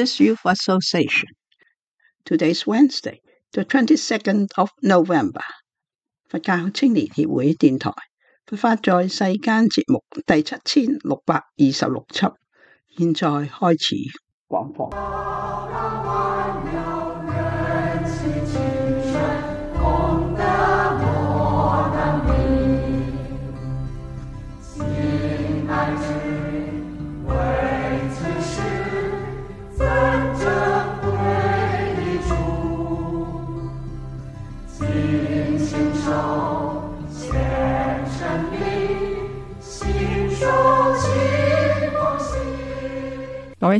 Methodist Youth Association. Today's Wednesday, the 22nd of November。佛教青年協會電台《佛法在世間》節目第七千六百二十六輯，現在開始廣播。